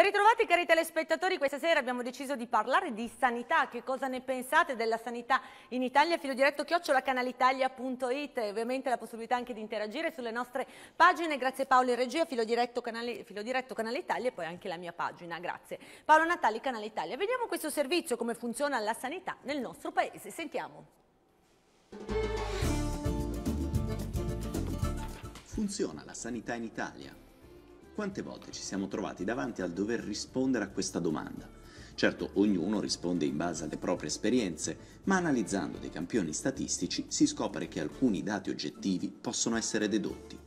Ben ritrovati cari telespettatori, questa sera abbiamo deciso di parlare di sanità, che cosa ne pensate della sanità in Italia? Filo diretto chiocciola canalitalia.it e ovviamente la possibilità anche di interagire sulle nostre pagine, grazie Paolo in regia, filo diretto, canale, filo diretto Canale Italia e poi anche la mia pagina, grazie. Paolo Natali, Canale Italia, vediamo questo servizio, come funziona la sanità nel nostro paese, sentiamo. Funziona la sanità in Italia? Quante volte ci siamo trovati davanti al dover rispondere a questa domanda? Certo, ognuno risponde in base alle proprie esperienze, ma analizzando dei campioni statistici si scopre che alcuni dati oggettivi possono essere dedotti,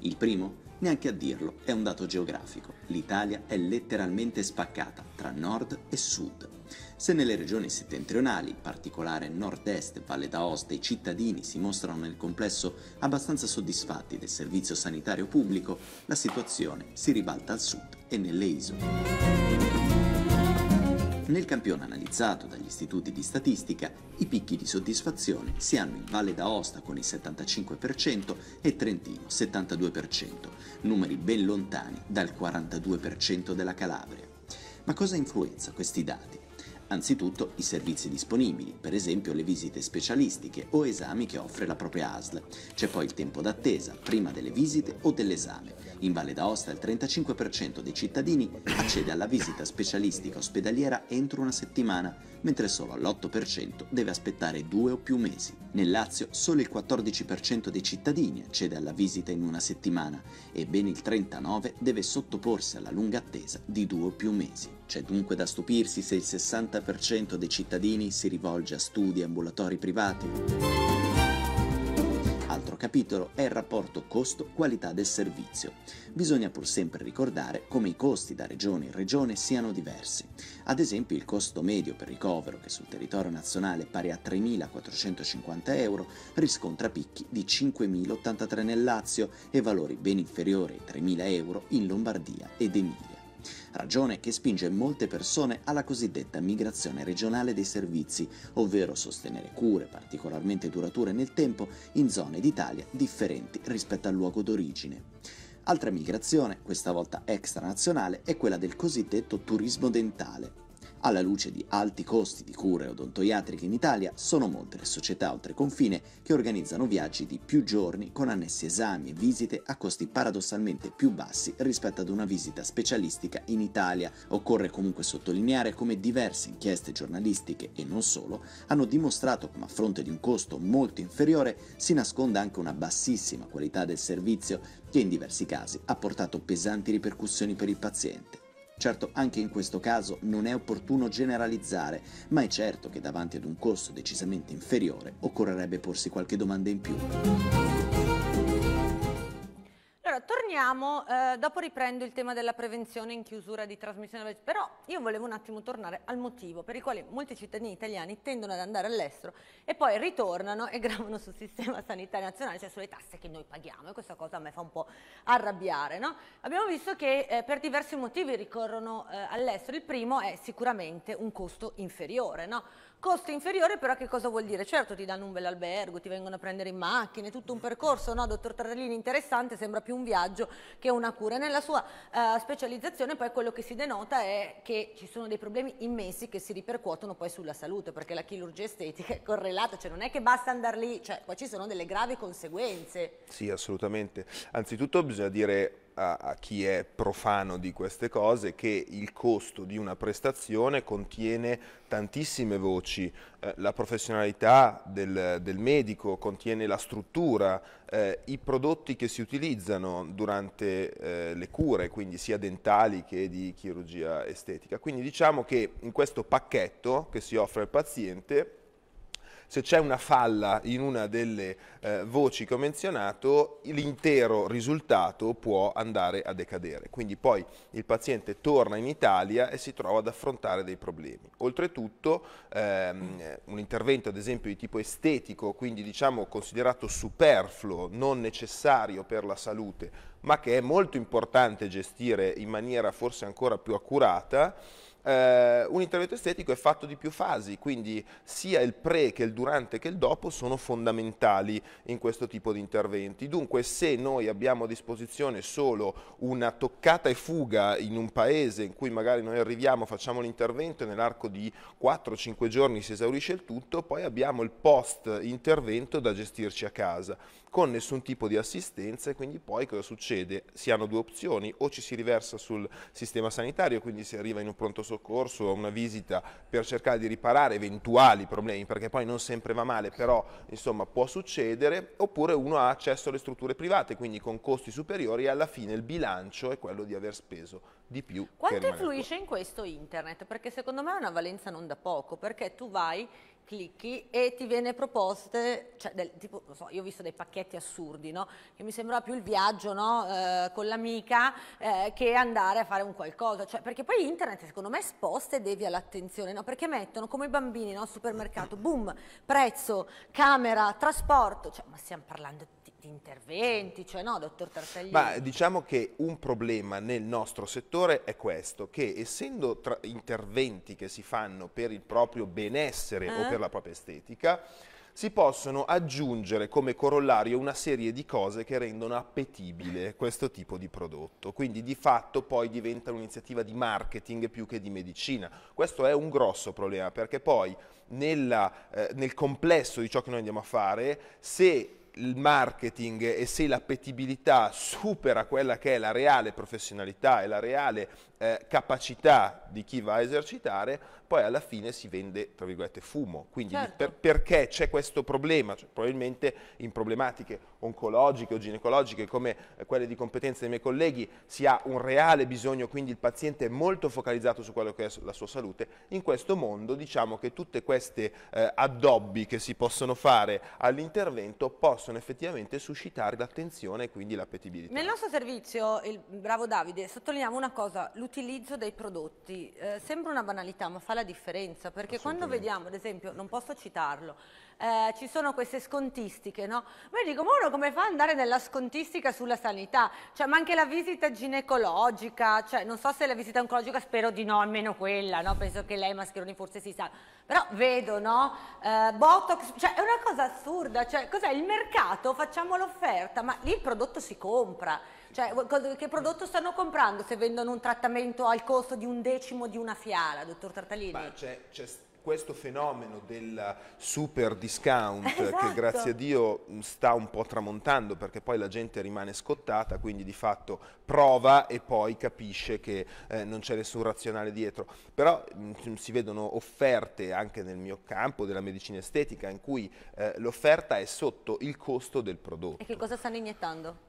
il primo? Neanche a dirlo, è un dato geografico. L'Italia è letteralmente spaccata tra nord e sud. Se nelle regioni settentrionali, in particolare nord-est, Valle d'Aosta, i cittadini si mostrano nel complesso abbastanza soddisfatti del servizio sanitario pubblico, la situazione si ribalta al sud e nelle isole. Nel campione analizzato dagli istituti di statistica, i picchi di soddisfazione si hanno in Valle d'Aosta con il 75% e Trentino 72%, numeri ben lontani dal 42% della Calabria. Ma cosa influenza questi dati? Anzitutto i servizi disponibili, per esempio le visite specialistiche o esami che offre la propria ASL. C'è poi il tempo d'attesa, prima delle visite o dell'esame. In Valle d'Aosta il 35% dei cittadini accede alla visita specialistica ospedaliera entro una settimana, mentre solo l'8% deve aspettare due o più mesi. Nel Lazio solo il 14% dei cittadini accede alla visita in una settimana e ben il 39% deve sottoporsi alla lunga attesa di due o più mesi. C'è dunque da stupirsi se il 60% dei cittadini si rivolge a studi e ambulatori privati. Altro capitolo è il rapporto costo-qualità del servizio. Bisogna pur sempre ricordare come i costi da regione in regione siano diversi. Ad esempio il costo medio per ricovero, che sul territorio nazionale è pari a 3.450 euro, riscontra picchi di 5.083 nel Lazio e valori ben inferiori ai 3.000 euro in Lombardia ed Emilia ragione che spinge molte persone alla cosiddetta migrazione regionale dei servizi, ovvero sostenere cure particolarmente durature nel tempo in zone d'Italia differenti rispetto al luogo d'origine. Altra migrazione, questa volta extranazionale, è quella del cosiddetto turismo dentale, alla luce di alti costi di cure odontoiatriche in Italia, sono molte le società oltre confine che organizzano viaggi di più giorni con annessi esami e visite a costi paradossalmente più bassi rispetto ad una visita specialistica in Italia. Occorre comunque sottolineare come diverse inchieste giornalistiche e non solo hanno dimostrato come a fronte di un costo molto inferiore si nasconda anche una bassissima qualità del servizio che in diversi casi ha portato pesanti ripercussioni per il paziente. Certo, anche in questo caso non è opportuno generalizzare, ma è certo che davanti ad un costo decisamente inferiore occorrerebbe porsi qualche domanda in più. Allora, torniamo, eh, dopo riprendo il tema della prevenzione in chiusura di trasmissione, però io volevo un attimo tornare al motivo per il quale molti cittadini italiani tendono ad andare all'estero e poi ritornano e gravano sul sistema sanitario nazionale, cioè sulle tasse che noi paghiamo e questa cosa a me fa un po' arrabbiare. No? Abbiamo visto che eh, per diversi motivi ricorrono eh, all'estero, il primo è sicuramente un costo inferiore, no? Costo inferiore però che cosa vuol dire? Certo ti danno un bel albergo, ti vengono a prendere in macchina, è tutto un percorso, no? Dottor Tarrellini interessante, sembra più un viaggio che una cura. E nella sua eh, specializzazione poi quello che si denota è che ci sono dei problemi immensi che si ripercuotono poi sulla salute, perché la chirurgia estetica è correlata, cioè non è che basta andare lì, cioè qua ci sono delle gravi conseguenze. Sì, assolutamente. Anzitutto bisogna dire a, a, chi è profano di queste cose che il costo di una prestazione contiene tantissime voci, eh, la professionalità del, del, medico, contiene la struttura, eh, i prodotti che si utilizzano durante eh, le cure, quindi sia dentali che di chirurgia estetica. Quindi diciamo che in questo pacchetto che si offre al paziente se c'è una falla in una delle eh, voci che ho menzionato, l'intero risultato può andare a decadere. Quindi poi il paziente torna in Italia e si trova ad affrontare dei problemi. Oltretutto ehm, un intervento ad esempio di tipo estetico, quindi diciamo considerato superfluo, non necessario per la salute, ma che è molto importante gestire in maniera forse ancora più accurata, eh, un intervento estetico è fatto di più fasi, quindi sia il pre che il durante che il dopo sono fondamentali in questo tipo di interventi. Dunque se noi abbiamo a disposizione solo una toccata e fuga in un paese in cui magari noi arriviamo, facciamo l'intervento e nell'arco di 4-5 giorni si esaurisce il tutto, poi abbiamo il post intervento da gestirci a casa con nessun tipo di assistenza e quindi poi cosa succede? Si hanno due opzioni, o ci si riversa sul sistema sanitario, quindi si arriva in un pronto soccorso soccorso, a una visita per cercare di riparare eventuali problemi, perché poi non sempre va male, però insomma può succedere, oppure uno ha accesso alle strutture private, quindi con costi superiori e alla fine il bilancio è quello di aver speso di più. Quanto influisce in questo internet? Perché secondo me ha una valenza non da poco, perché tu vai clicchi e ti viene proposte, cioè del, tipo, so, io ho visto dei pacchetti assurdi, no? che mi sembrava più il viaggio no? eh, con l'amica eh, che andare a fare un qualcosa, cioè, perché poi internet secondo me sposta e devia l'attenzione, no? perché mettono come i bambini al supermercato, boom, prezzo, camera, trasporto, cioè, ma stiamo parlando di tanti interventi, cioè no, dottor Tartaglini? Ma diciamo che un problema nel nostro settore è questo, che essendo interventi che si fanno per il proprio benessere eh? o per la propria estetica, si possono aggiungere come corollario una serie di cose che rendono appetibile questo tipo di prodotto. Quindi di fatto poi diventa un'iniziativa di marketing più che di medicina. Questo è un grosso problema perché poi nella, eh, nel complesso di ciò che noi andiamo a fare, se il marketing e se l'appetibilità supera quella che è la reale professionalità e la reale eh, capacità di chi va a esercitare, poi alla fine si vende, tra virgolette, fumo. Quindi certo. per, perché c'è questo problema? Cioè, probabilmente in problematiche oncologiche o ginecologiche come eh, quelle di competenza dei miei colleghi si ha un reale bisogno, quindi il paziente è molto focalizzato su quello che è la sua salute. In questo mondo diciamo che tutte queste eh, addobbi che si possono fare all'intervento possono effettivamente suscitare l'attenzione e quindi l'appetibilità. Nel nostro servizio, il bravo Davide, sottolineiamo una cosa, l'utilizzo dei prodotti. Eh, sembra una banalità, ma fa la differenza, perché quando vediamo, ad esempio, non posso citarlo, eh, ci sono queste scontistiche, no? Ma io dico, ma uno come fa ad andare nella scontistica sulla sanità? Cioè, ma anche la visita ginecologica, cioè, non so se la visita oncologica, spero di no, almeno quella, no? Penso che lei Mascheroni forse si sa, però vedo, no? Eh, botox, cioè, è una cosa assurda, cioè, cos'è? Il mercato, facciamo l'offerta, ma lì il prodotto si compra. Cioè, che prodotto stanno comprando se vendono un trattamento al costo di un decimo di una fiala, dottor Tartalini? Ma c'è, questo fenomeno del super discount esatto. che grazie a Dio sta un po' tramontando perché poi la gente rimane scottata, quindi di fatto prova e poi capisce che eh, non c'è nessun razionale dietro. Però mh, si vedono offerte anche nel mio campo della medicina estetica in cui eh, l'offerta è sotto il costo del prodotto. E che cosa stanno iniettando?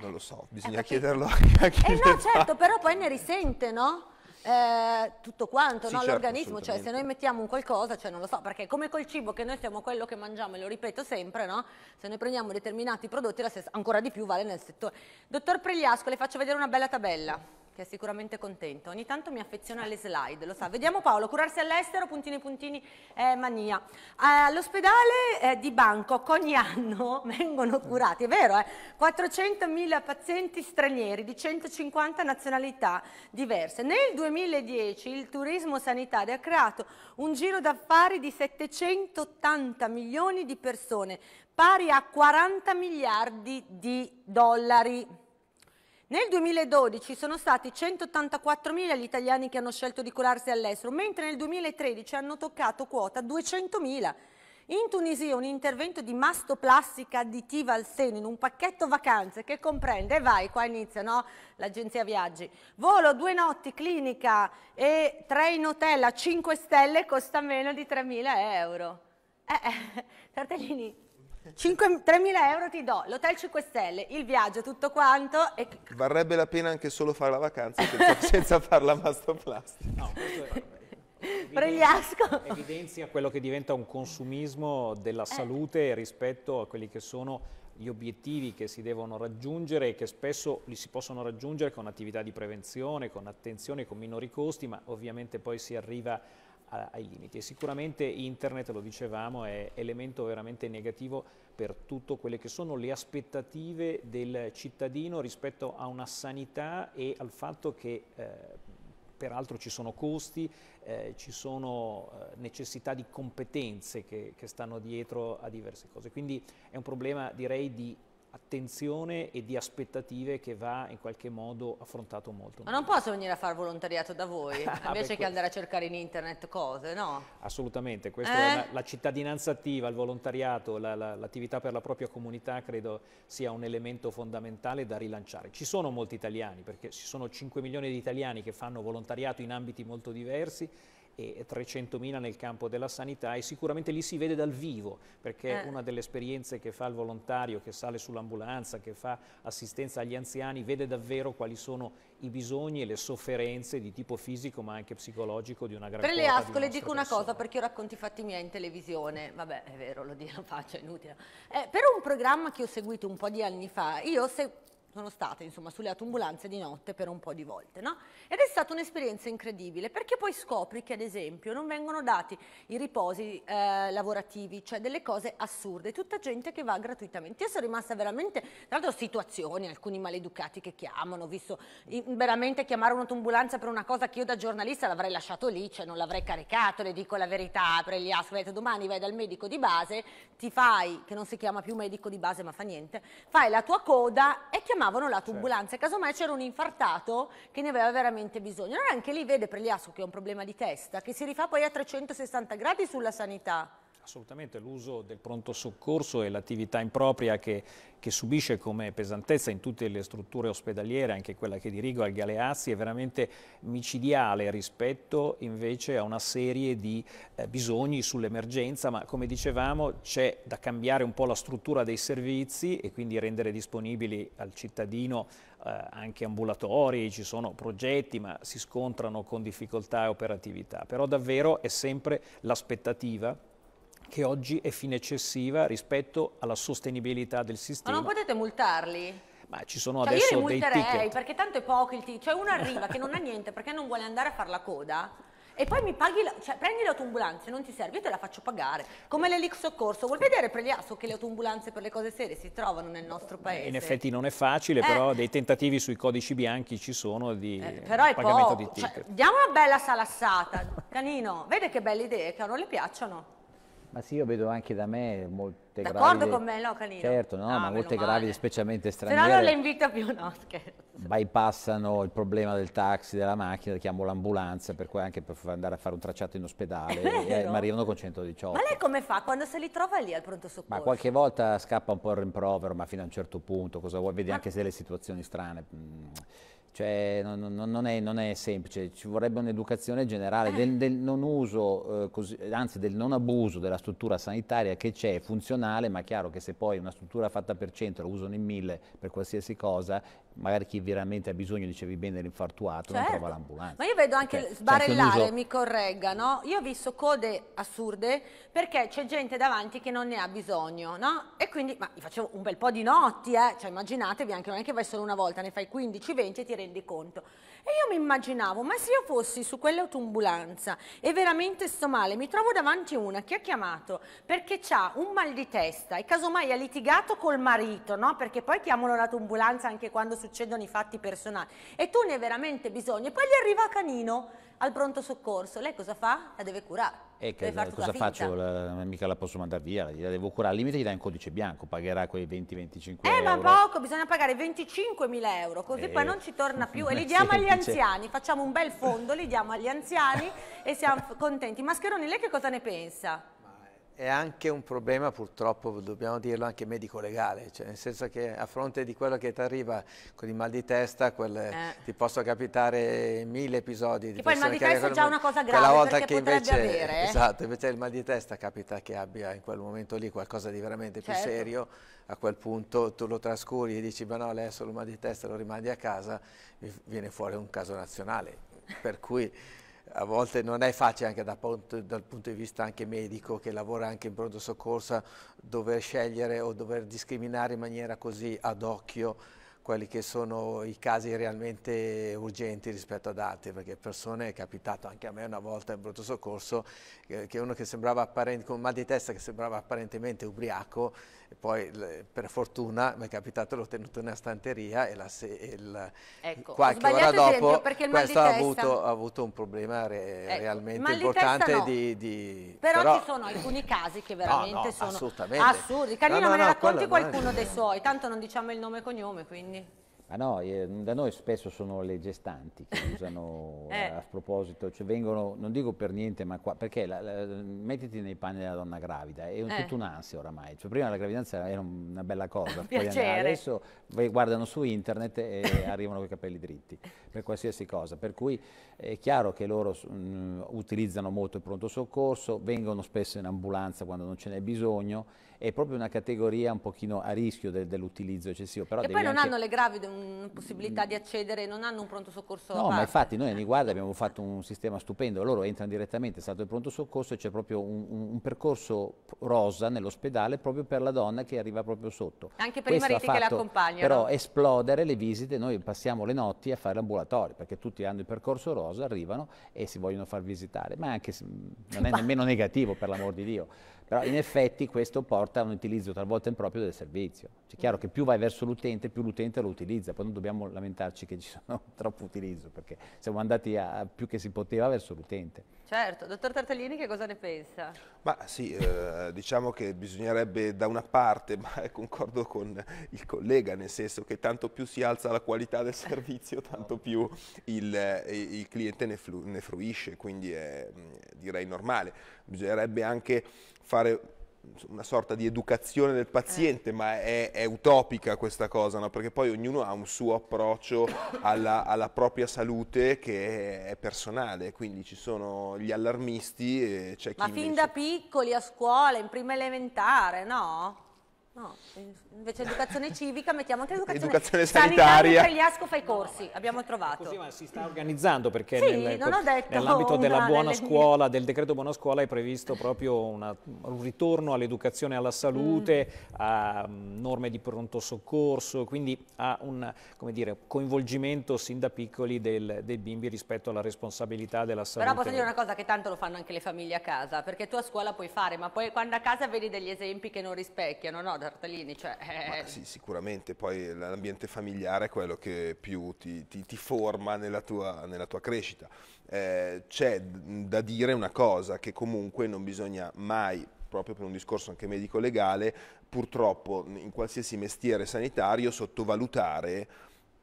Non lo so, eh, bisogna eh, chiederlo a chi. Eh no, fa. certo, però poi ne risente, no? Eh, tutto quanto, sì, no? certo, l'organismo, cioè se noi mettiamo un qualcosa, cioè non lo so, perché come col cibo che noi siamo quello che mangiamo, e lo ripeto sempre, no? se noi prendiamo determinati prodotti, ancora di più vale nel settore. Dottor Pregliasco, le faccio vedere una bella tabella che è sicuramente contento. Ogni tanto mi affeziona alle slide, lo sa. Vediamo Paolo, curarsi all'estero, puntini puntini, eh, mania. all'ospedale eh, di Bangkok ogni anno vengono curati, è vero, eh, 400.000 pazienti stranieri di 150 nazionalità diverse. Nel 2010 il turismo sanitario ha creato un giro d'affari di 780 milioni di persone, pari a 40 miliardi di dollari. Nel 2012 sono stati 184.000 gli italiani che hanno scelto di curarsi all'estero, mentre nel 2013 hanno toccato quota 200.000. In Tunisia un intervento di mastoplastica additiva al seno in un pacchetto vacanze che comprende, vai, qua inizia no? l'agenzia viaggi, volo, due notti, clinica e tre in hotel a 5 stelle costa meno di 3.000 euro. Eh, eh, Tartellini, 3.000 euro ti do, l'hotel 5 stelle, il viaggio, tutto quanto. E... Varrebbe la pena anche solo fare la vacanza senza, senza fare la mastoplastica. No, questo Pregliasco. Evidenzia quello che diventa un consumismo della eh. salute eh. rispetto a quelli che sono gli obiettivi che si devono raggiungere e che spesso li si possono raggiungere con attività di prevenzione, con attenzione, con minori costi, ma ovviamente poi si arriva a ai limiti e sicuramente internet, lo dicevamo, è elemento veramente negativo per tutte quelle che sono le aspettative del cittadino rispetto a una sanità e al fatto che eh, peraltro ci sono costi, eh, ci sono eh, necessità di competenze che, che, stanno dietro a diverse cose. Quindi è un problema direi di attenzione e di aspettative che va in qualche modo affrontato molto. Ma non posso venire a fare volontariato da voi, ah, invece che andare a cercare in internet cose, no? Assolutamente, questa eh? la, la, cittadinanza attiva, il volontariato, l'attività la, la, per la propria comunità credo sia un elemento fondamentale da rilanciare. Ci sono molti italiani, perché ci sono 5 milioni di italiani che fanno volontariato in ambiti molto diversi, e 300.000 nel campo della sanità e sicuramente lì si vede dal vivo, perché eh. una delle esperienze che fa il volontario, che sale sull'ambulanza, che fa assistenza agli anziani, vede davvero quali sono i bisogni e le sofferenze di tipo fisico ma anche psicologico di una gran Per le ascole dico una cosa perché io racconti i fatti miei in televisione, vabbè è vero lo, dico, faccio, è inutile. Eh, per un programma che ho seguito un po' di anni fa, io se sono state insomma, sulle tumbulanze di notte per un po' di volte, no? Ed è stata un'esperienza incredibile perché poi scopri che ad esempio non vengono dati i riposi eh, lavorativi, cioè delle cose assurde, tutta gente che va gratuitamente. Io sono rimasta veramente, tra l'altro situazioni, alcuni maleducati che chiamano, ho visto veramente chiamare una per una cosa che io da giornalista l'avrei lasciato lì, cioè non l'avrei caricato, le dico la verità, apre gli aspetta domani vai dal medico di base, ti fai, che non si chiama più medico di base ma fa niente, fai la tua coda e chiamano chiamavano la certo. tubulanza e casomai c'era un infartato che ne aveva veramente bisogno. Allora anche lì vede Preliasco che è un problema di testa che si rifà poi a 360 gradi sulla sanità. Assolutamente, l'uso del pronto soccorso e l'attività impropria che, che, subisce come pesantezza in tutte le strutture ospedaliere, anche quella che dirigo al Galeazzi, è veramente micidiale rispetto invece a una serie di eh, bisogni sull'emergenza, ma come dicevamo c'è da cambiare un po' la struttura dei servizi e quindi rendere disponibili al cittadino eh, anche ambulatori, ci sono progetti ma si scontrano con difficoltà e operatività, però davvero è sempre l'aspettativa che oggi è fine eccessiva rispetto alla sostenibilità del sistema. Ma non potete multarli? Ma ci sono cioè adesso io dei ticket. perché tanto è poco il ticket. Cioè uno arriva che non ha niente perché non vuole andare a fare la coda e poi mi paghi, la, cioè prendi le se non ti serve, io te la faccio pagare. Come l'elix soccorso, vuol vedere Pregliasco che le autoambulanze per le cose serie si trovano nel nostro paese? In effetti non è facile, eh. però dei tentativi sui codici bianchi ci sono di eh, pagamento poco. di cioè, ticket. Cioè, diamo una bella salassata, Canino, vede che belle idee, che non le piacciono? Ma sì, io vedo anche da me molte D'accordo gravide. D'accordo con me, no, Canino? Certo, no, no ah, ma molte male. gravide, specialmente straniere. Se no non le invito più, no, scherzo. Bypassano il problema del taxi, della macchina, chiamo l'ambulanza, per cui anche per andare a fare un tracciato in ospedale, eh, ma arrivano con 118. Ma lei come fa quando se li trova lì al pronto soccorso? Ma qualche volta scappa un po' il rimprovero, ma fino a un certo punto, cosa vuoi? Vedi ma... anche se le situazioni strane. Mm. Cioè, non, non, è, non, è, semplice, ci vorrebbe un'educazione generale del, del non uso, eh, così, anzi del non abuso della struttura sanitaria che c'è, funzionale, ma chiaro che se poi una struttura fatta per cento la usano in mille per qualsiasi cosa, magari chi veramente ha bisogno, dicevi bene, dell'infartuato, certo. non trova certo. l'ambulanza. Ma io vedo anche cioè, sbarellare, uso... mi corregga, no? Io ho visto code assurde perché c'è gente davanti che non ne ha bisogno, no? E quindi, ma facevo un bel po' di notti, eh? Cioè immaginatevi anche, non è che vai solo una volta, ne fai 15, 20 e ti rendi rendiconto. E io mi immaginavo, ma se io fossi su quell'autoambulanza e veramente sto male, mi trovo davanti una che ha chiamato perché ha un mal di testa e casomai ha litigato col marito, no? Perché poi chiamano l'autoambulanza anche quando succedono i fatti personali. E tu ne hai veramente bisogno. E poi gli arriva Canino al pronto soccorso, lei cosa fa? La deve curare. E che, cosa faccio? La, mica la posso mandare via, la devo curare. Al limite gli dai un codice bianco, pagherà quei 20-25 eh, euro. Eh, ma poco, bisogna pagare 25 mila euro, così eh, poi non ci torna più. E li diamo agli anziani, facciamo un bel fondo, li diamo agli anziani e siamo contenti. Mascheroni, lei che cosa ne pensa? è anche un problema purtroppo, dobbiamo dirlo, anche medico-legale, cioè nel senso che a fronte di quello che ti arriva con il mal di testa, quel, eh. ti possono capitare mille episodi. Di e poi il mal di testa è già una cosa grave volta che invece, avere. Eh. Esatto, invece il mal di testa capita che abbia in quel momento lì qualcosa di veramente certo. più serio, a quel punto tu lo trascuri e dici ma no, lei ha solo un mal di testa, lo rimandi a casa, viene fuori un caso nazionale, per cui a volte non è facile anche da, dal punto di vista anche medico che lavora anche in pronto soccorso dover scegliere o dover discriminare in maniera così ad occhio quelli che sono i casi realmente urgenti rispetto ad altri, perché persone, è capitato anche a me una volta in brutto soccorso, eh, che uno che sembrava apparente, con un mal di testa che sembrava apparentemente ubriaco, e poi per fortuna mi è capitato l'ho tenuto nella stanteria e, la, e il, ecco, qualche ora dopo esempio, questo ha avuto, ha avuto, un problema re, ecco, realmente importante di, no. di, di però, però, ci sono alcuni casi che veramente no, no, sono assolutamente. assurdi Carlino me ne racconti qualcuno dei suoi tanto non diciamo il nome e cognome quindi quindi... Ah no, eh, da noi spesso sono le gestanti che usano eh. a proposito, cioè vengono, non dico per niente, ma qua, perché la, la, mettiti nei panni della donna gravida, è un, eh. tutta un'ansia oramai, cioè prima la gravidanza era una bella cosa, adesso guardano su internet e arrivano con i capelli dritti, per qualsiasi cosa, per cui è chiaro che loro mh, mm, utilizzano molto il pronto soccorso, vengono spesso in ambulanza quando non ce n'è bisogno, è proprio una categoria un pochino a rischio de dell'utilizzo eccessivo. Però e poi non anche... hanno le gravide una mm, possibilità di accedere, non hanno un pronto soccorso No, ma infatti noi a Niguarda abbiamo fatto un sistema stupendo, loro entrano direttamente, è stato il pronto soccorso e c'è proprio un, un, percorso rosa nell'ospedale proprio per la donna che arriva proprio sotto. Anche per Questo i mariti fatto, che l'accompagnano. Però no? esplodere le visite, noi passiamo le notti a fare l'ambulatorio, perché tutti hanno il percorso rosa, arrivano e si vogliono far visitare, ma anche mm, non è nemmeno negativo per l'amor di Dio però in effetti questo porta a un utilizzo talvolta improprio del servizio. È chiaro che più vai verso l'utente, più l'utente lo utilizza, poi non dobbiamo lamentarci che ci sono troppo utilizzo, perché siamo andati a, più che si poteva verso l'utente. Certo, dottor Tartaglini che cosa ne pensa? Ma sì, eh, diciamo che bisognerebbe da una parte, ma concordo con il collega, nel senso che tanto più si alza la qualità del servizio, tanto no. più il, il cliente ne, flu, ne, fruisce, quindi è mm, direi normale. Bisognerebbe anche fare una sorta di educazione del paziente, eh. ma è, è, utopica questa cosa, no? perché poi ognuno ha un suo approccio alla, alla, propria salute che è personale, quindi ci sono gli allarmisti e c'è chi... Ma fin invece... da piccoli, a scuola, in prima elementare, no? No, eh, invece educazione civica mettiamo anche educazione, educazione sanitaria. sanitaria. Pregliasco fa i corsi, no, abbiamo trovato. Così ma si sta organizzando perché sì, nel, nell'ambito della buona scuola, del decreto buona scuola è previsto proprio una, un ritorno all'educazione alla salute, mm. a mm, norme di pronto soccorso, quindi a un dire, coinvolgimento sin da piccoli del, dei bimbi rispetto alla responsabilità della salute. Però posso dire una cosa che tanto lo fanno anche le famiglie a casa, perché tu a scuola puoi fare, ma poi quando a casa vedi degli esempi che non rispecchiano, no? Sartellini. Cioè, eh... sì, sicuramente poi l'ambiente familiare è quello che più ti, ti, ti forma nella tua, nella tua crescita. Eh, c'è da dire una cosa, che comunque non bisogna mai, proprio per un discorso anche medico-legale, purtroppo in qualsiasi mestiere sanitario sottovalutare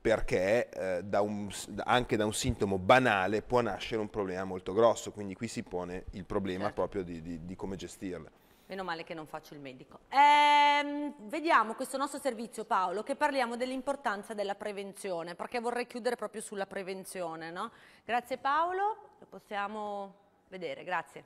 perché eh, da un, anche da un sintomo banale può nascere un problema molto grosso, quindi qui si pone il problema certo. proprio di, di, di come gestirla. Meno male che non faccio il medico. Ehm, vediamo questo nostro servizio Paolo che parliamo dell'importanza della prevenzione perché vorrei chiudere proprio sulla prevenzione. No? Grazie Paolo, lo possiamo vedere, grazie.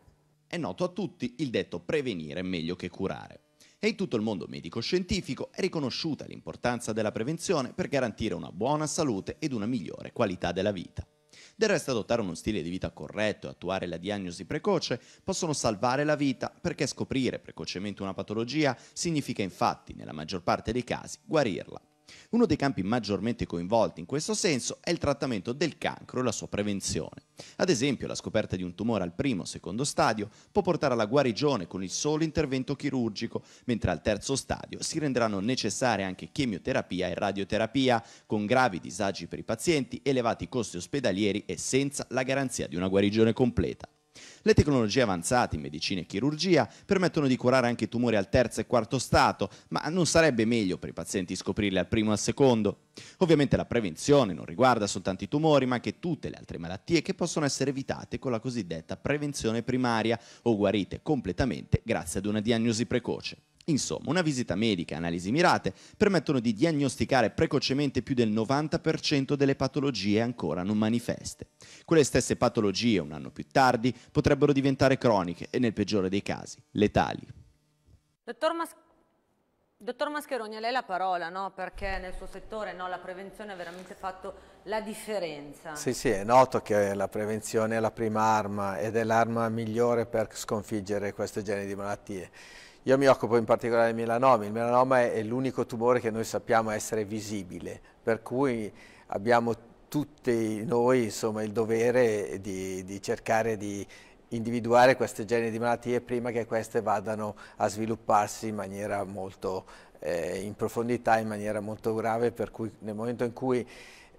È noto a tutti il detto prevenire meglio che curare. E in tutto il mondo medico-scientifico è riconosciuta l'importanza della prevenzione per garantire una buona salute ed una migliore qualità della vita. Del resto adottare uno stile di vita corretto e attuare la diagnosi precoce possono salvare la vita perché scoprire precocemente una patologia significa infatti, nella maggior parte dei casi, guarirla. Uno dei campi maggiormente coinvolti in questo senso è il trattamento del cancro e la sua prevenzione. Ad esempio, la scoperta di un tumore al primo o secondo stadio può portare alla guarigione con il solo intervento chirurgico, mentre al terzo stadio si renderanno necessarie anche chemioterapia e radioterapia, con gravi disagi per i pazienti, elevati costi ospedalieri e senza la garanzia di una guarigione completa. Le tecnologie avanzate in medicina e chirurgia permettono di curare anche tumori al terzo e quarto stato, ma non sarebbe meglio per i pazienti scoprirli al primo e al secondo? Ovviamente la prevenzione non riguarda soltanto i tumori, ma anche tutte le altre malattie che possono essere evitate con la cosiddetta prevenzione primaria o guarite completamente grazie ad una diagnosi precoce. Insomma, una visita medica e analisi mirate permettono di diagnosticare precocemente più del 90% delle patologie ancora non manifeste. Quelle stesse patologie, un anno più tardi, potrebbero diventare croniche e, nel peggiore dei casi, letali. Dottor, Mas Dottor Mascheroni, a lei la parola, no? perché nel suo settore no, la prevenzione ha veramente fatto la differenza. Sì, sì, è noto che la prevenzione è la prima arma ed è l'arma migliore per sconfiggere questo genere di malattie. Io mi occupo in particolare del melanoma, il melanoma è, l'unico tumore che noi sappiamo essere visibile, per cui abbiamo tutti noi insomma, il dovere di, di cercare di individuare queste geni di malattie prima che queste vadano a svilupparsi in maniera molto eh, in profondità, in maniera molto grave, per cui nel momento in cui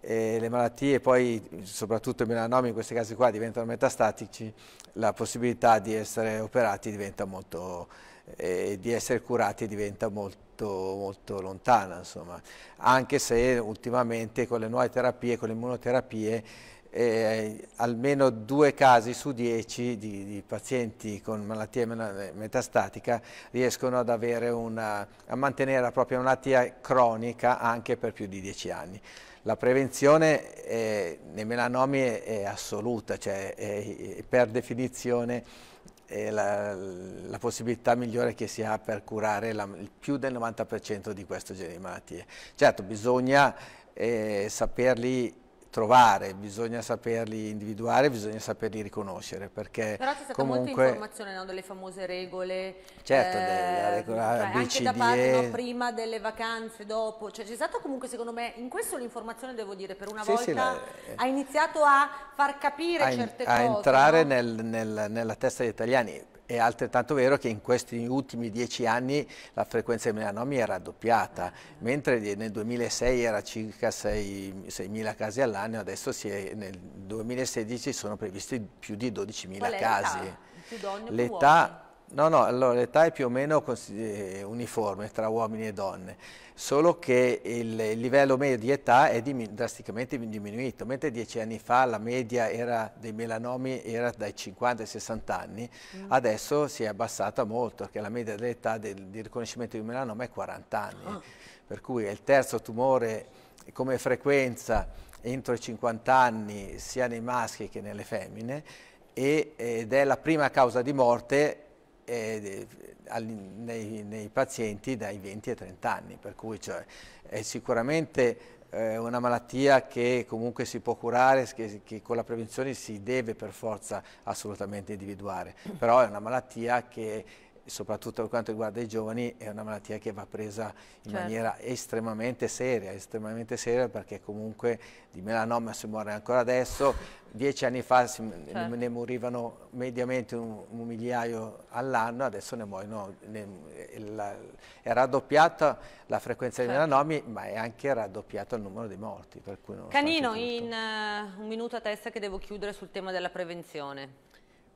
eh, le malattie poi, soprattutto i melanomi in questi casi qua, diventano metastatici, la possibilità di essere operati diventa molto e di essere curati diventa molto, molto lontana, insomma. anche se ultimamente con le nuove terapie, con le immunoterapie, eh, almeno due casi su dieci di, di, pazienti con malattia metastatica riescono ad avere una, a mantenere la propria malattia cronica anche per più di dieci anni. La prevenzione è, eh, nei melanomi è, è assoluta, cioè è, per definizione è la, la, possibilità migliore che si ha per curare la, più del 90% di questo genere di malattie. Certo, bisogna eh, saperli trovare, bisogna saperli individuare, bisogna saperli riconoscere. Perché Però c'è stata comunque... molta informazione no? delle famose regole. Certo, eh, della regola cioè, Anche da parte no, prima delle vacanze, dopo. Cioè, c'è stata comunque secondo me, in questo l'informazione devo dire, per una sì, volta sì, la... ha iniziato a far capire a in, certe a cose. A entrare no? nel, nel, nella testa degli italiani è altrettanto vero che in questi ultimi dieci anni la frequenza dei melanomi è raddoppiata, mentre nel 2006 era circa 6.000 casi all'anno, adesso è, nel 2016 sono previsti più di 12.000 casi. L'età No, no, allora l'età è più o meno eh, uniforme tra uomini e donne, solo che il livello medio di età è diminu drasticamente diminuito, mentre dieci anni fa la media era, dei melanomi era dai 50 ai 60 anni, mm. adesso si è abbassata molto, perché la media dell'età del, di riconoscimento di melanoma è 40 anni, ah. per cui è il terzo tumore come frequenza entro i 50 anni sia nei maschi che nelle femmine e, ed è la prima causa di morte eh, nei, nei, pazienti dai 20 ai 30 anni, per cui cioè, è sicuramente eh, una malattia che comunque si può curare, che, che, con la prevenzione si deve per forza assolutamente individuare, però è una malattia che soprattutto per quanto riguarda i giovani è una malattia che va presa in certo. maniera estremamente seria, estremamente seria perché comunque di melanoma si muore ancora adesso, dieci anni fa si, certo. ne morivano mediamente un, un migliaio all'anno, adesso ne muoiono, ne, la, è raddoppiata la frequenza certo. di melanomi ma è anche raddoppiato il numero dei morti. Canino, in uh, un minuto a testa che devo chiudere sul tema della prevenzione.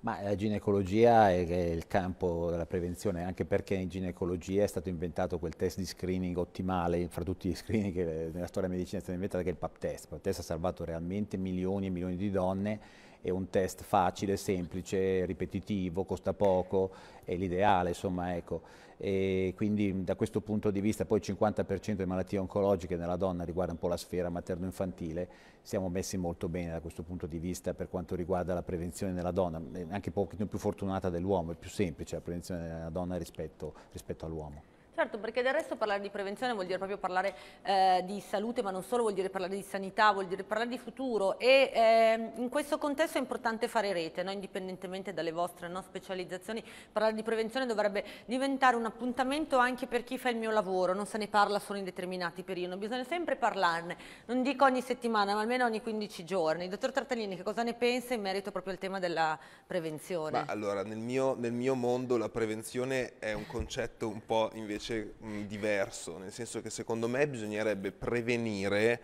Ma la ginecologia è, il campo della prevenzione, anche perché in ginecologia è stato inventato quel test di screening ottimale, fra tutti gli screening che nella storia della medicina è stato inventato, che è il PAP test. Il PAP test ha salvato realmente milioni e milioni di donne, è un test facile, semplice, ripetitivo, costa poco, è l'ideale, insomma, ecco e quindi da questo punto di vista poi il 50% delle malattie oncologiche nella donna riguarda un po' la sfera materno-infantile, siamo messi molto bene da questo punto di vista per quanto riguarda la prevenzione nella donna, eh, anche un pochino più fortunata dell'uomo, è più semplice la prevenzione della donna rispetto, rispetto all'uomo. Certo, perché del resto parlare di prevenzione vuol dire proprio parlare eh, di salute, ma non solo, vuol dire parlare di sanità, vuol dire parlare di futuro e eh, in questo contesto è importante fare rete, no? indipendentemente dalle vostre no? specializzazioni, parlare di prevenzione dovrebbe diventare un appuntamento anche per chi fa il mio lavoro, non se ne parla solo in determinati periodi, bisogna sempre parlarne, non dico ogni settimana, ma almeno ogni 15 giorni. Dottor Trattalini, che cosa ne pensa in merito proprio al tema della prevenzione? Ma allora, nel mio, nel mio mondo la prevenzione è un concetto un po' invece invece mh, diverso, nel senso che secondo me bisognerebbe prevenire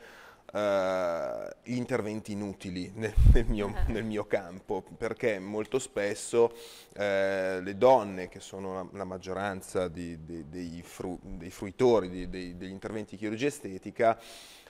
Uh, gli interventi inutili nel, nel, mio, eh. nel, mio, campo, perché molto spesso uh, le donne, che sono la, la maggioranza di, di, dei, fru, dei, fruitori di, dei, degli interventi di chirurgia estetica,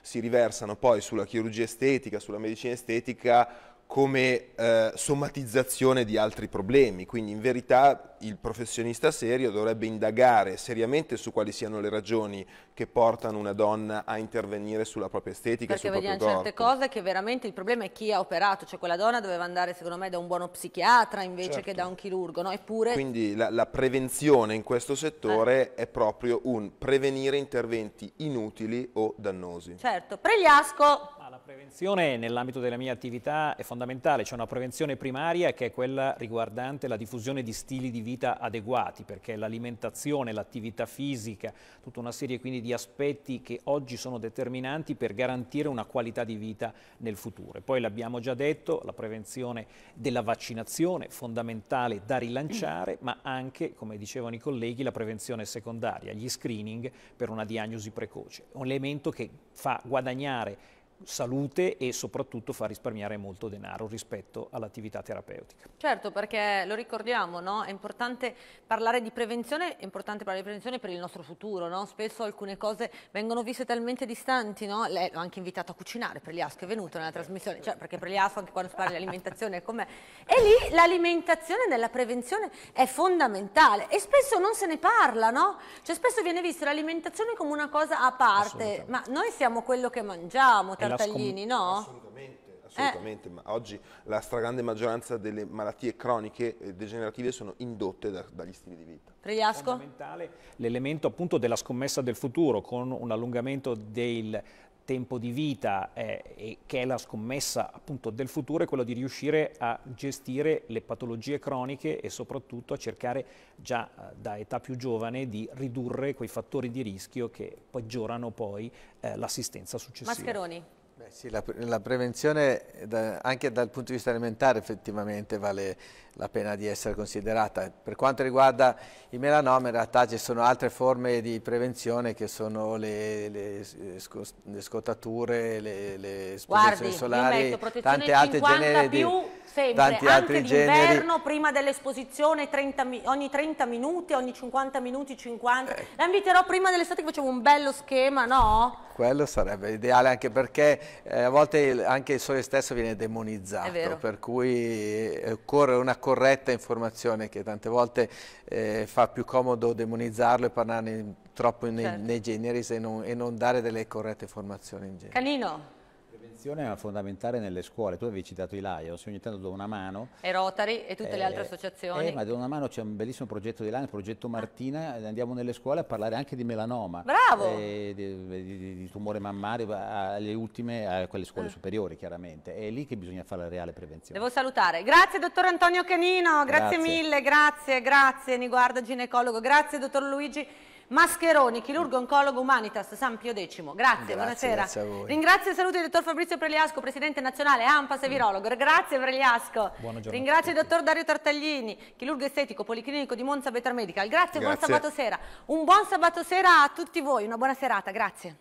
si riversano poi sulla chirurgia estetica, sulla medicina estetica come eh, sommatizzazione di altri problemi, quindi in verità il professionista serio dovrebbe indagare seriamente su quali siano le ragioni che portano una donna a intervenire sulla propria estetica Perché e sul proprio corpo. Perché vediamo certe cose che veramente il problema è chi ha operato, cioè quella donna doveva andare secondo me da un buono psichiatra invece certo. che da certo. un chirurgo, no? Eppure... Quindi la, la, prevenzione in questo settore eh. è proprio un prevenire interventi inutili o dannosi. Certo, Pregliasco prevenzione nell'ambito della mia attività è fondamentale, c'è una prevenzione primaria che è quella riguardante la diffusione di stili di vita adeguati, perché l'alimentazione, l'attività fisica, tutta una serie quindi di aspetti che oggi sono determinanti per garantire una qualità di vita nel futuro. E poi l'abbiamo già detto, la prevenzione della vaccinazione, fondamentale da rilanciare, ma anche, come dicevano i colleghi, la prevenzione secondaria, gli screening per una diagnosi precoce, un elemento che fa guadagnare salute e soprattutto fa risparmiare molto denaro rispetto all'attività terapeutica. Certo, perché lo ricordiamo, no? è importante parlare di prevenzione, è importante parlare di prevenzione per il nostro futuro, no? spesso alcune cose vengono viste talmente distanti, no? lei l'ho anche invitato a cucinare, per gli Pregliasco è venuto nella trasmissione, cioè, perché Pregliasco anche quando si parla di alimentazione è com'è, e lì l'alimentazione nella prevenzione è fondamentale e spesso non se ne parla, cioè, spesso viene vista l'alimentazione come una cosa a parte, ma noi siamo quello che mangiamo, Tartaglini, no? Assolutamente eh. assolutamente, eh. ma oggi la stragrande maggioranza delle malattie croniche e degenerative sono indotte da, dagli stili di vita. Pregliasco? Fondamentale l'elemento appunto della scommessa del futuro con un allungamento del tempo di vita eh, che è la scommessa appunto del futuro è quello di riuscire a gestire le patologie croniche e soprattutto a cercare già eh, da età più giovane di ridurre quei fattori di rischio che peggiorano poi eh, l'assistenza successiva. Mascheroni sì, la, la, prevenzione eh, da, anche dal punto di vista alimentare effettivamente vale la pena di essere considerata. Per quanto riguarda i melanomi in realtà ci sono altre forme di prevenzione che sono le, le, eh, le scottature, le, le esposizioni solari, tanti altri generi di... Sempre, tanti anche l'inverno generi... prima dell'esposizione ogni 30 minuti, ogni 50 minuti, 50. Eh. La inviterò prima dell'estate che facevo un bello schema, no? Quello sarebbe ideale anche perché eh, a volte anche il sole stesso viene demonizzato, per cui eh, occorre una corretta informazione che tante volte eh, fa più comodo demonizzarlo e parlarne troppo certo. nei, nei, generi non, e non dare delle corrette informazioni in genere. Canino formazione fondamentale nelle scuole, tu avevi citato i Lions, ogni tanto do una mano. E Rotary e tutte eh, le altre associazioni. Eh, ma do una mano, c'è un bellissimo progetto di Lions, progetto ah. Martina, ah. andiamo nelle scuole a parlare anche di melanoma. Bravo! Eh, di, di, di, di, tumore mammario, alle ultime, a quelle scuole ah. superiori chiaramente, è lì che bisogna fare la reale prevenzione. Devo salutare, grazie dottor Antonio Canino, grazie, grazie. mille, grazie, grazie, mi ginecologo, grazie dottor Luigi. Mascheroni, chirurgo oncologo Humanitas San Pio X. Grazie, grazie buonasera. Grazie Ringrazio e saluto il dottor Fabrizio Preliasco, presidente nazionale Ampas e mm. virologo. Grazie Preliasco. Ringrazio il dottor Dario Tartaglini, chirurgo estetico policlinico di Monza Better Medical. Grazie, grazie. buon sabato sera. Un buon sabato sera a tutti voi, una buona serata, grazie.